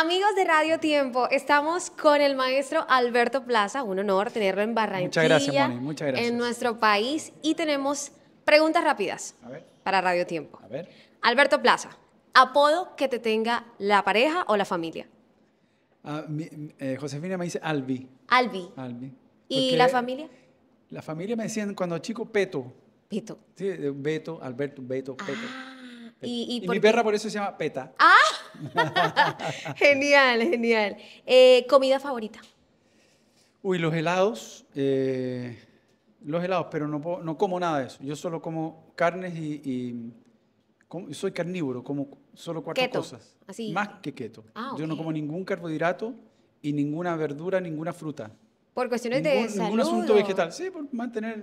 Amigos de Radio Tiempo, estamos con el maestro Alberto Plaza, un honor tenerlo en Barranquilla. Muchas gracias, Moni, muchas gracias. En nuestro país y tenemos preguntas rápidas para Radio Tiempo. A ver. Alberto Plaza, apodo que te tenga la pareja o la familia. Ah, eh, Josefina me dice Albi. Albi. Albi. ¿Y la familia? La familia me decían cuando chico Peto. Peto. Sí, Beto, Alberto, Beto, Peto. Ah, y, mi perra por eso se llama Peta. Ah, genial, genial. Eh, ¿Comida favorita? Uy, los helados. Eh, los helados, pero no, no como nada de eso. Yo solo como carnes y, soy carnívoro, como solo cuatro cosas. Más que keto. Ah, Yo no como ningún carbohidrato y ninguna verdura, ninguna fruta. Por cuestiones de salud. Ningún asunto vegetal. Sí, por mantener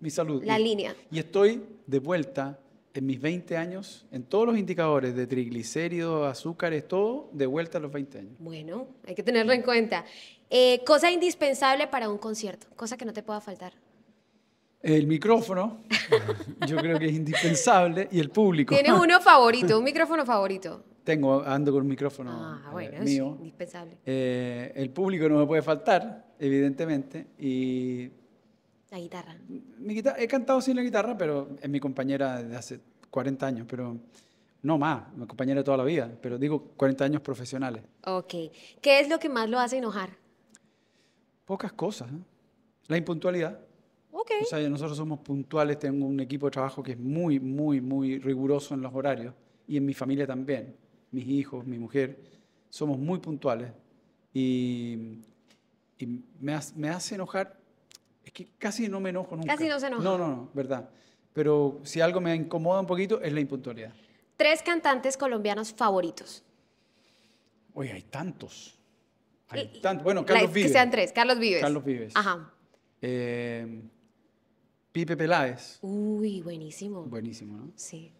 mi salud. La línea. Y estoy de vuelta en mis 20 años, en todos los indicadores de triglicéridos, azúcares, todo, de vuelta a los 20 años. Bueno, hay que tenerlo en cuenta. Eh, cosa indispensable para un concierto, cosa que no te pueda faltar. El micrófono, yo creo que es indispensable, y el público. ¿Tienes uno favorito, un micrófono favorito? Tengo, ando con un micrófono ah, eh, bueno, indispensable. Eh, el público no me puede faltar, evidentemente, y la guitarra. Mi guitarra. He cantado sin la guitarra, pero es mi compañera de hace 40 años, pero no más, mi compañera de toda la vida, pero digo 40 años profesionales. Ok. ¿Qué es lo que más lo hace enojar? Pocas cosas. ¿eh? La impuntualidad. Ok. O sea, nosotros somos puntuales, tengo un equipo de trabajo que es muy, muy, muy riguroso en los horarios y en mi familia también. Mis hijos, mi mujer, somos muy puntuales y, y me, me hace enojar es que casi no me enojo nunca. Casi no se enoja. No, no, no, verdad. Pero si algo me incomoda un poquito es la impuntualidad. Tres cantantes colombianos favoritos. Oye, hay tantos. Hay tantos. Bueno, Carlos Vives. Que sean tres. Carlos Vives. Carlos Vives. Ajá. Eh, Pipe Peláez. Uy, buenísimo. Buenísimo, ¿no? Sí.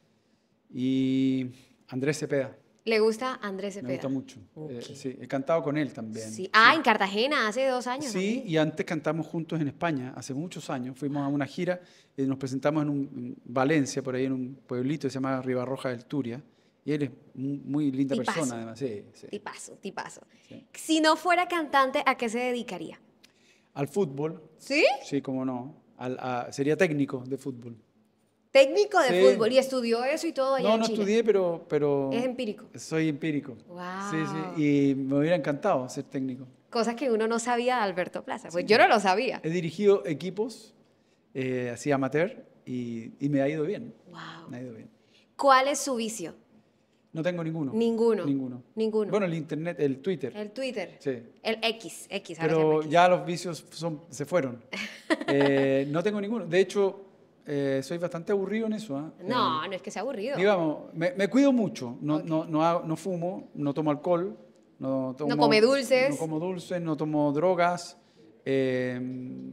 Y Andrés Cepeda. ¿Le gusta Andrés Cepeda? Me gusta mucho. Eh, he cantado con él también. Ah, en Cartagena, hace dos años. Sí, y antes cantamos juntos en España, hace muchos años. Fuimos a una gira, y eh, nos presentamos en, un, Valencia, por ahí en un pueblito que se llama Ribarroja del Turia. Y él es muy linda persona, además. Sí, sí. Tipazo, tipazo. Si no fuera cantante, ¿a qué se dedicaría? Al fútbol. ¿Sí? Sí, como no. sería técnico de fútbol. Técnico de fútbol y estudió eso y todo allá No, no estudié, pero, pero... Es empírico. Soy empírico. Wow. Sí, sí. Y me hubiera encantado ser técnico. Cosas que uno no sabía Alberto Plaza. Pues yo no lo sabía. He dirigido equipos, eh, así amateur, y, y, me ha ido bien. Wow. Me ha ido bien. ¿Cuál es su vicio? No tengo ninguno. Ninguno. Ninguno. Ninguno. Bueno, el internet, el Twitter. El Twitter. Sí. El X, X. Pero ya los vicios son, se fueron. Eh, no tengo ninguno. De hecho, eh, soy bastante aburrido en eso. ¿ah? No, eh, no es que sea aburrido. Digamos, me, cuido mucho. No, fumo, no tomo alcohol. No, tomo, no come dulces. No como dulces, no tomo drogas. Eh,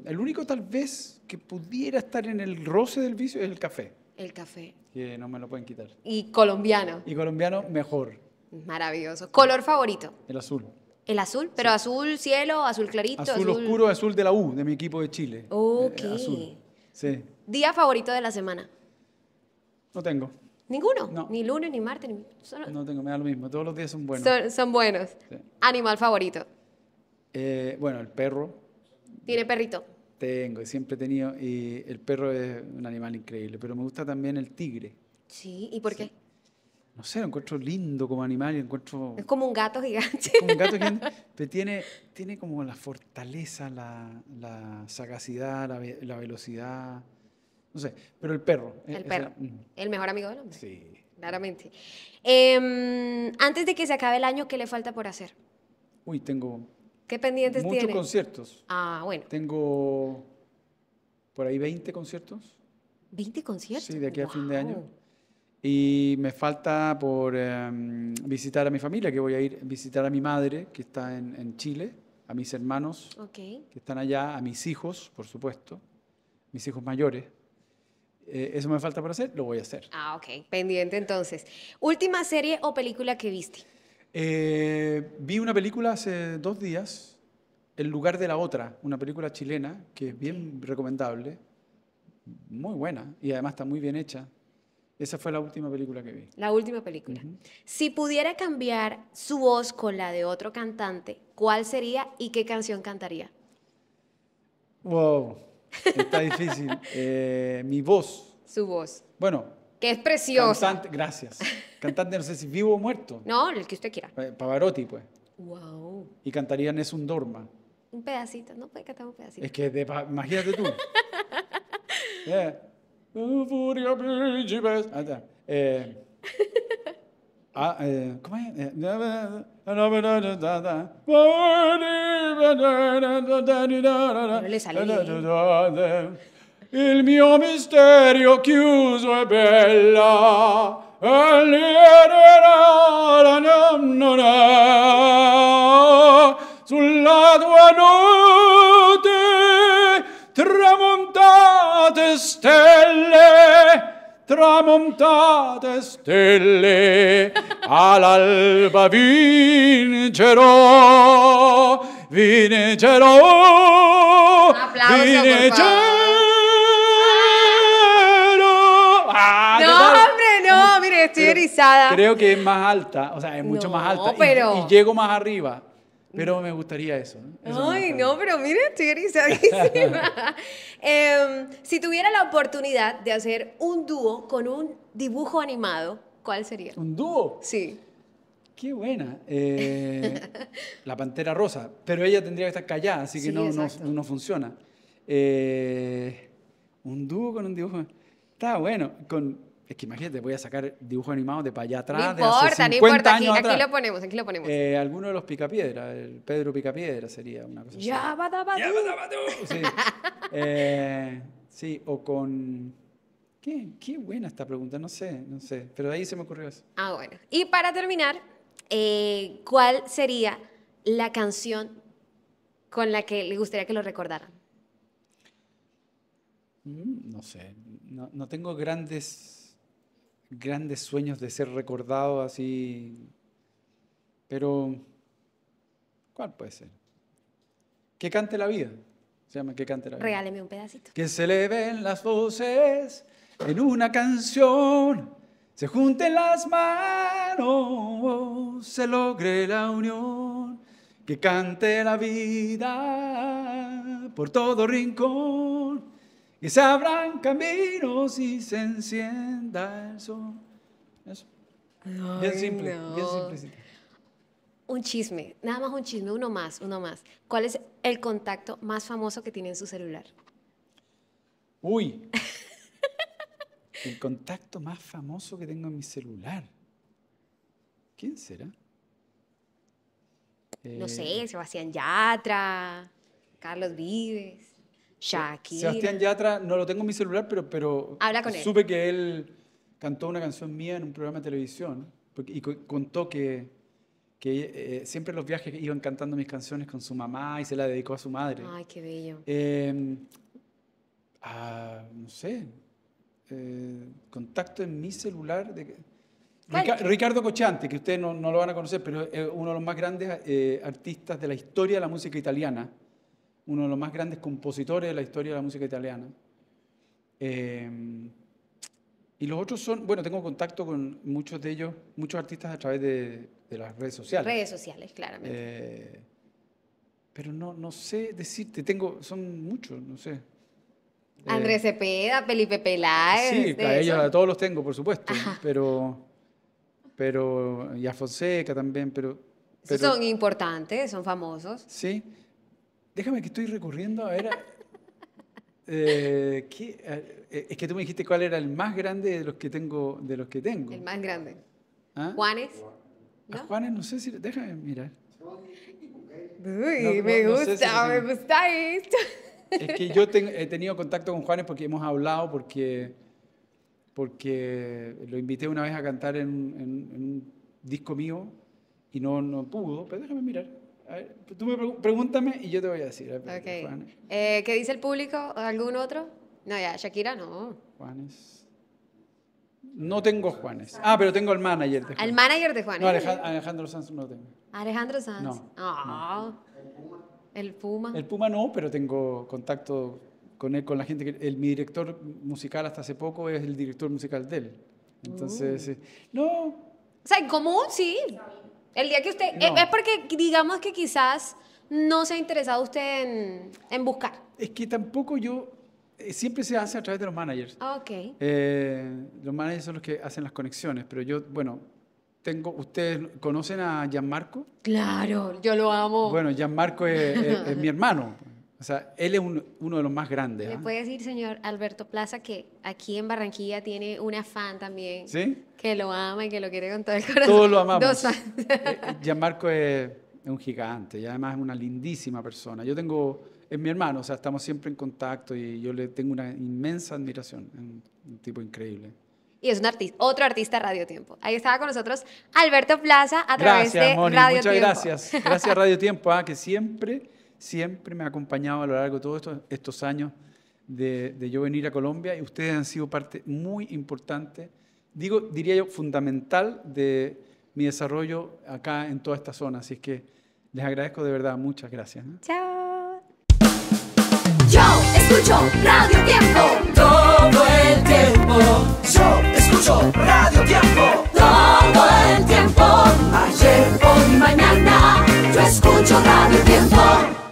el único tal vez que pudiera estar en el roce del vicio es el café. El café. Que no me lo pueden quitar. Y colombiano. Y colombiano mejor. Maravilloso. ¿Color favorito? El azul. ¿El azul? ¿Pero azul cielo, azul clarito? Azul, azul, oscuro, azul de la U, de mi equipo de Chile. Ok. azul. Sí. Día favorito de la semana. No tengo. ¿Ninguno? No. Ni lunes, ni martes, Solo... No tengo, me da lo mismo. Todos los días son buenos. Son, buenos. ¿Animal favorito? Eh, bueno, el perro. ¿Tiene perrito? Tengo, siempre he tenido. Y el perro es un animal increíble, pero me gusta también el tigre. Sí, ¿y por qué? No sé, lo encuentro lindo como animal, y encuentro... Es como un gato gigante. gato pero tiene, tiene como la fortaleza, la, sagacidad, la velocidad. No sé, pero el perro. E-, el perro. Mm. El mejor amigo del hombre. Sí. Claramente. Em, antes de que se acabe el año, ¿qué le falta por hacer? Uy, tengo. ¿Qué pendientes muchos conciertos. Ah, bueno. Tengo por ahí 20 conciertos. ¿20 conciertos? Sí, de aquí a fin de año. Y me falta por em, visitar a mi familia, que voy a ir a visitar a mi madre, que está en, Chile, a mis hermanos, que están allá, a mis hijos, por supuesto, mis hijos mayores, eh, eso me falta para hacer, lo voy a hacer. Ah, ok, pendiente entonces. ¿Última serie o película que viste? Eh, vi una película hace dos días, El lugar de la otra, una película chilena que es bien recomendable, muy buena y además está muy bien hecha. Esa fue la última película que vi. La última película. Si pudiera cambiar su voz con la de otro cantante, ¿cuál sería y qué canción cantaría? Wow. Está difícil. Eh, mi voz. Su voz. Bueno. Que es preciosa. Cantante, gracias. Cantante, no sé si vivo o muerto. No, el que usted quiera. Eh, Pavarotti, pues. Wow. Y cantaría Es un Dorma. Un pedacito, no puede cantar un pedacito. Es que imagínate tú. yeah. eh. Ah, ¿Cómo es? No Il mio misterio chiuso e tramontate stelle all'alba vincerò, vincerò, aplauso, vincerò. Ah, no, hombre, no, mire, estoy erizada. Creo que es más alta, o sea, es mucho más alta. y llego más arriba. Pero me gustaría eso. Ay, no, pero mire estoy erizadísima. Em, si tuviera la oportunidad de hacer un dúo con un dibujo animado, ¿cuál sería? ¿Un dúo? Sí. Qué buena. Eh, la pantera rosa. Pero ella tendría que estar callada, así que no, no, funciona. Eh, un dúo con un dibujo. Está bueno. Con, es que imagínate, voy a sacar dibujos animados de para allá atrás. de 50 no importa. Aquí, lo ponemos, aquí lo ponemos. Eh, alguno de los Picapiedra, el Pedro Picapiedra sería una cosa ya va, va, ¡Ya va, Sí. eh, sí, o con. Qué, buena esta pregunta, no sé, no sé. Pero de ahí se me ocurrió eso. Ah, bueno. Y para terminar, eh, ¿cuál sería la canción con la que le gustaría que lo recordaran? Mm, no sé, no tengo grandes grandes sueños de ser recordado así. Pero, ¿cuál puede ser? Que cante la vida. Se llama Que cante la vida. Regáleme un pedacito. Que se ven las voces en una canción, se junten las manos, se logre la unión. Que cante la vida por todo rincón y se abran caminos y se encienda el sol. bien simple, bien Un chisme, nada más un chisme, uno más, uno más. ¿Cuál es el contacto más famoso que tiene en su celular? Uy, el contacto más famoso que tengo en mi celular. ¿Quién será? no sé, eh, Sebastián Yatra, Carlos Vives. Sebastián Yatra, no lo tengo en mi celular, pero, pero supe que él cantó una canción mía en un programa de televisión y contó que, eh, siempre en los viajes iban cantando mis canciones con su mamá y se la dedicó a su madre. Ay, qué bello. Em, ah, no sé, eh, contacto en mi celular. De, Ricardo Cochante, que ustedes no, lo van a conocer, pero es uno de los más grandes eh, artistas de la historia de la música italiana uno de los más grandes compositores de la historia de la música italiana. Eh, y los otros son, bueno, tengo contacto con muchos de ellos, muchos artistas a través de, las redes sociales. Redes sociales, claramente. Eh, pero no, no sé decirte, tengo, son muchos, no sé. Andrés eh, Cepeda, Felipe Peláez. Sí, a ellos todos los tengo, por supuesto. Pero, pero, y a Fonseca también, pero, pero. Son importantes, son famosos. Sí. Déjame que estoy recurriendo a ver. Eh, eh, eh, es que tú me dijiste cuál era el más grande de los que tengo. De los que tengo. El más grande. ¿Ah? Juanes. Juanes, no sé si. Déjame mirar. Uy, me gusta, me gusta Es que yo he tenido contacto con Juanes porque hemos hablado, porque, porque lo invité una vez a cantar en, en un disco mío y no, no pudo, pero déjame mirar tú me pregúntame y yo te voy a decir. Eh, ¿Qué dice el público? ¿Algún otro? No, ya, Shakira no. Juanes. No tengo Juanes. Ah, pero tengo al manager de Juanes. Al manager de Juanes. No, Alejandro, Sanz no tengo. Alejandro Sanz. No. El Puma. El Puma no, pero tengo contacto con él, con la gente. Que, mi director musical hasta hace poco es el director musical de él. Entonces, uh. eh, no. O sea, en común sí. El día que usted... Eh, es porque digamos que quizás no se ha interesado usted en, buscar. Es que tampoco yo... Eh, siempre se hace a través de los managers. Ah, ok. Eh, los managers son los que hacen las conexiones, pero yo, bueno, tengo, ustedes conocen a Gianmarco. Claro, yo lo amo. Bueno, Gianmarco Marco es, es mi hermano. O sea, él es uno, de los más grandes. Le ¿ah? puede decir, señor Alberto Plaza, que aquí en Barranquilla tiene una fan también. ¿Sí? Que lo ama y que lo quiere con todo el corazón. Todos lo amamos. fans. Eh, eh, Gianmarco es, un gigante y además es una lindísima persona. Yo tengo, es mi hermano, o sea, estamos siempre en contacto y yo le tengo una inmensa admiración. un, tipo increíble y es un artista, otro artista Radio Tiempo. Ahí estaba con nosotros Alberto Plaza a través de Moni, muchas Gracias, gracias Radio Tiempo, a ¿ah? que siempre siempre me ha acompañado a lo largo de todos estos, años de, yo venir a Colombia y ustedes han sido parte muy importante, digo, diría yo, fundamental de mi desarrollo acá en toda esta zona. Así es que les agradezco de verdad, muchas gracias. ¿eh? Chao. Yo escucho Radio Tiempo todo el tiempo. Yo escucho Radio Tiempo todo el tiempo. Ayer, hoy, mañana, yo escucho Radio Tiempo.